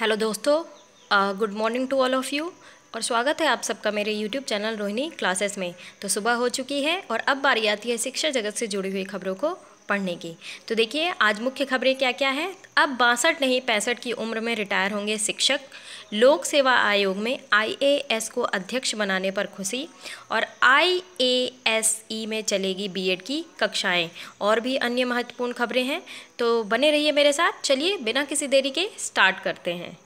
hello दोस्तों good morning to all of you और स्वागत है आप सबका मेरे यूट्यूब चैनल रोहिणी क्लासेस में तो सुबह हो चुकी है और अब बारी आती है शिक्षा जगत से जुड़ी हुई खबरों को पढ़ने की तो देखिए आज मुख्य खबरें क्या क्या हैं अब बासठ नहीं पैंसठ की उम्र में रिटायर होंगे शिक्षक लोक सेवा आयोग में आईएएस को अध्यक्ष बनाने पर खुशी और आईएएसई e में चलेगी बीएड की कक्षाएं और भी अन्य महत्वपूर्ण खबरें हैं तो बने रहिए मेरे साथ चलिए बिना किसी देरी के स्टार्ट करते हैं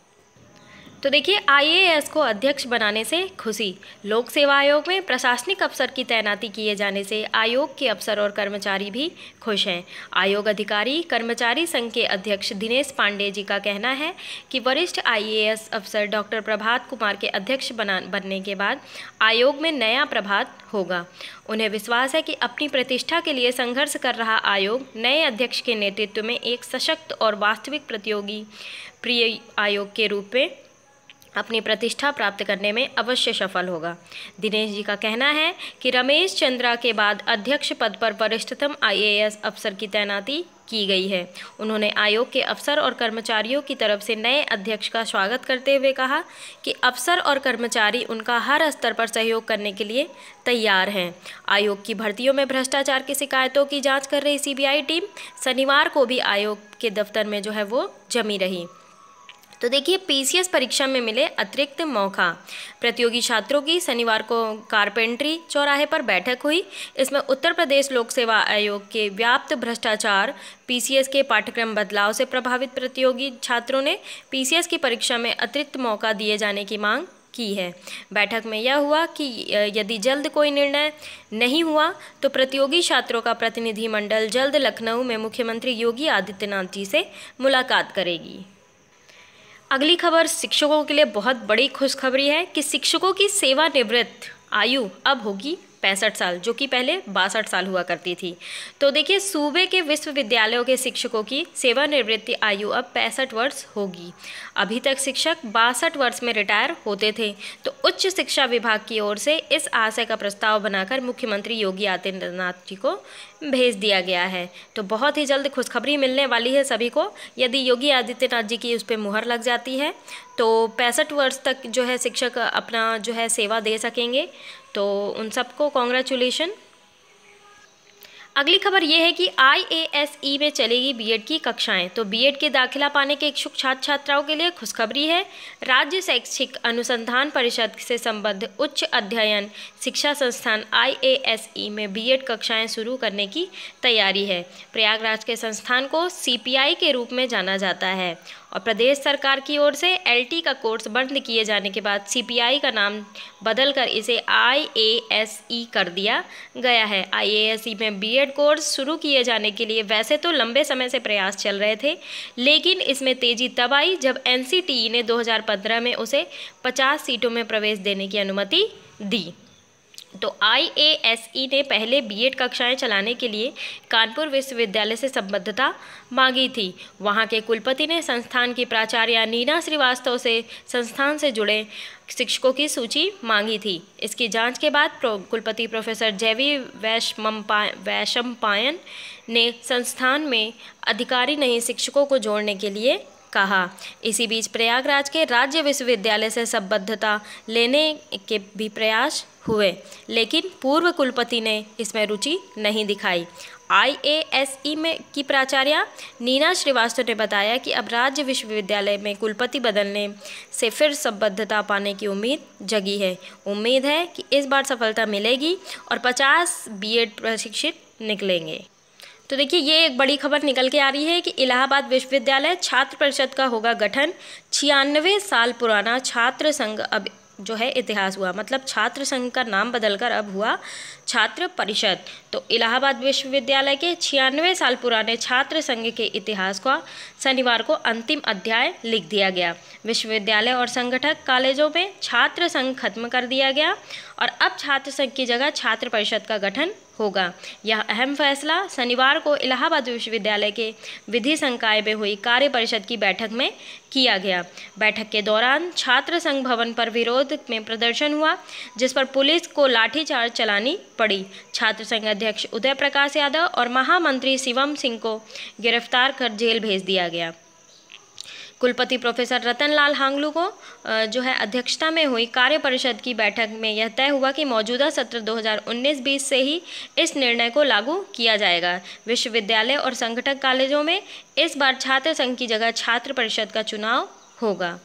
तो देखिए आईएएस को अध्यक्ष बनाने से खुशी लोक सेवा आयोग में प्रशासनिक अफसर की तैनाती किए जाने से आयोग के अफसर और कर्मचारी भी खुश हैं आयोग अधिकारी कर्मचारी संघ के अध्यक्ष दिनेश पांडे जी का कहना है कि वरिष्ठ आईएएस अफसर डॉक्टर प्रभात कुमार के अध्यक्ष बना बनने के बाद आयोग में नया प्रभात होगा उन्हें विश्वास है कि अपनी प्रतिष्ठा के लिए संघर्ष कर रहा आयोग नए अध्यक्ष के नेतृत्व में एक सशक्त और वास्तविक प्रतियोगी प्रिय आयोग के रूप में अपनी प्रतिष्ठा प्राप्त करने में अवश्य सफल होगा दिनेश जी का कहना है कि रमेश चंद्रा के बाद अध्यक्ष पद पर वरिष्ठतम आईएएस अफसर की तैनाती की गई है उन्होंने आयोग के अफसर और कर्मचारियों की तरफ से नए अध्यक्ष का स्वागत करते हुए कहा कि अफसर और कर्मचारी उनका हर स्तर पर सहयोग करने के लिए तैयार हैं आयोग की भर्तियों में भ्रष्टाचार की शिकायतों की जांच कर रही सीबीआई टीम शनिवार को भी आयोग के दफ्तर में जो है वो जमी रही तो देखिए पीसीएस परीक्षा में मिले अतिरिक्त मौका प्रतियोगी छात्रों की शनिवार को कारपेंट्री चौराहे पर बैठक हुई इसमें उत्तर प्रदेश लोक सेवा आयोग के व्याप्त भ्रष्टाचार पीसीएस के पाठ्यक्रम बदलाव से प्रभावित प्रतियोगी छात्रों ने पीसीएस की परीक्षा में अतिरिक्त मौका दिए जाने की मांग की है बैठक में यह हुआ कि यदि जल्द कोई निर्णय नहीं हुआ तो प्रतियोगी छात्रों का प्रतिनिधिमंडल जल्द लखनऊ में मुख्यमंत्री योगी आदित्यनाथ जी से मुलाकात करेगी अगली खबर शिक्षकों के लिए बहुत बड़ी खुशखबरी है कि शिक्षकों की सेवानिवृत्त आयु अब होगी पैंसठ साल जो कि पहले बासठ साल हुआ करती थी तो देखिए सूबे के विश्वविद्यालयों के शिक्षकों की सेवानिवृत्ति आयु अब पैंसठ वर्ष होगी अभी तक शिक्षक बासठ वर्ष में रिटायर होते थे तो उच्च शिक्षा विभाग की ओर से इस आशय का प्रस्ताव बनाकर मुख्यमंत्री योगी आदित्यनाथ जी को भेज दिया गया है तो बहुत ही जल्द खुशखबरी मिलने वाली है सभी को यदि योगी आदित्यनाथ जी की उस पर मुहर लग जाती है तो पैंसठ वर्ष तक जो है शिक्षक अपना जो है सेवा दे सकेंगे तो उन सबको कॉन्ग्रेचुलेशन अगली खबर ये है कि आई ए एस ई में चलेगी बीएड की कक्षाएं तो बीएड के दाखिला पाने के इच्छुक छात्र छात्राओं के लिए खुशखबरी है राज्य शैक्षिक अनुसंधान परिषद से संबद्ध उच्च अध्ययन शिक्षा संस्थान आई ए एस ई में बीएड कक्षाएं शुरू करने की तैयारी है प्रयागराज के संस्थान को सी पी आई के रूप में जाना जाता है और प्रदेश सरकार की ओर से एलटी का कोर्स बंद किए जाने के बाद सीपीआई का नाम बदलकर इसे आईएएसई कर दिया गया है आईएएसई में बीएड कोर्स शुरू किए जाने के लिए वैसे तो लंबे समय से प्रयास चल रहे थे लेकिन इसमें तेजी तब आई जब एनसीटीई ने 2015 में उसे 50 सीटों में प्रवेश देने की अनुमति दी तो आईएएसई e ने पहले बीएड कक्षाएं चलाने के लिए कानपुर विश्वविद्यालय से संबद्धता मांगी थी वहां के कुलपति ने संस्थान की प्राचार्य नीना श्रीवास्तव से संस्थान से जुड़े शिक्षकों की सूची मांगी थी इसकी जांच के बाद प्रो, कुलपति प्रोफेसर जैवी वैशम पायन ने संस्थान में अधिकारी नहीं शिक्षकों को जोड़ने के लिए कहा इसी बीच प्रयागराज के राज्य विश्वविद्यालय से संबद्धता लेने के भी प्रयास हुए लेकिन पूर्व कुलपति ने इसमें रुचि नहीं दिखाई आईएएसई में की प्राचार्य नीना श्रीवास्तव ने बताया कि अब राज्य विश्वविद्यालय में कुलपति बदलने से फिर संबद्धता पाने की उम्मीद जगी है उम्मीद है कि इस बार सफलता मिलेगी और 50 बीएड प्रशिक्षित निकलेंगे तो देखिए ये एक बड़ी खबर निकल के आ रही है कि इलाहाबाद विश्वविद्यालय छात्र परिषद का होगा गठन छियानवे साल पुराना छात्र संघ अब जो है इतिहास हुआ मतलब छात्र संघ का नाम बदलकर अब हुआ छात्र परिषद तो इलाहाबाद विश्वविद्यालय के छियानवे साल पुराने छात्र संघ के इतिहास का शनिवार को अंतिम अध्याय लिख दिया गया विश्वविद्यालय और संगठक कॉलेजों में छात्र संघ खत्म कर दिया गया और अब छात्र संघ की जगह छात्र परिषद का गठन होगा यह अहम फैसला शनिवार को इलाहाबाद विश्वविद्यालय के विधि संकाय में हुई कार्य परिषद की बैठक में किया गया बैठक के दौरान छात्र संघ भवन पर विरोध में प्रदर्शन हुआ जिस पर पुलिस को लाठीचार्ज चलानी पड़ी छात्र संघ अध्यक्ष उदय प्रकाश यादव और महामंत्री शिवम सिंह को गिरफ्तार कर जेल भेज दिया गया कुलपति प्रोफेसर रतनलाल हांगलू को जो है अध्यक्षता में हुई कार्य परिषद की बैठक में यह तय हुआ कि मौजूदा सत्र 2019-20 से ही इस निर्णय को लागू किया जाएगा विश्वविद्यालय और संगठक कॉलेजों में इस बार छात्र संघ की जगह छात्र परिषद का चुनाव होगा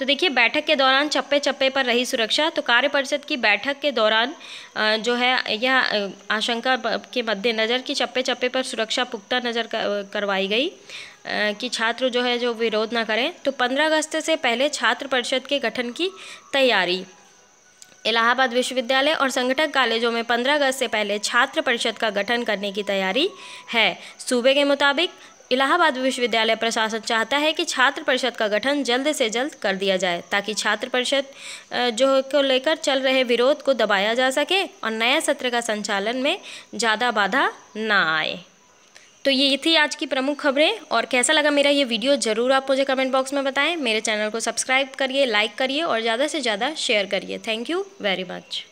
तो देखिए बैठक के दौरान चप्पे चप्पे पर रही सुरक्षा तो कार्य परिषद की बैठक के दौरान जो है यह आशंका के मद्देनज़र कि चप्पे चप्पे पर सुरक्षा पुख्ता नज़र करवाई गई कि छात्र जो है जो विरोध ना करें तो पंद्रह अगस्त से पहले छात्र परिषद के गठन की तैयारी इलाहाबाद विश्वविद्यालय और संगठक कॉलेजों में 15 अगस्त से पहले छात्र परिषद का गठन करने की तैयारी है सूबे के मुताबिक इलाहाबाद विश्वविद्यालय प्रशासन चाहता है कि छात्र परिषद का गठन जल्द से जल्द कर दिया जाए ताकि छात्र परिषद जो को लेकर चल रहे विरोध को दबाया जा सके और नया सत्र का संचालन में ज़्यादा बाधा ना आए तो ये थी आज की प्रमुख खबरें और कैसा लगा मेरा ये वीडियो ज़रूर आप मुझे कमेंट बॉक्स में बताएं मेरे चैनल को सब्सक्राइब करिए लाइक करिए और ज़्यादा से ज़्यादा शेयर करिए थैंक यू वेरी मच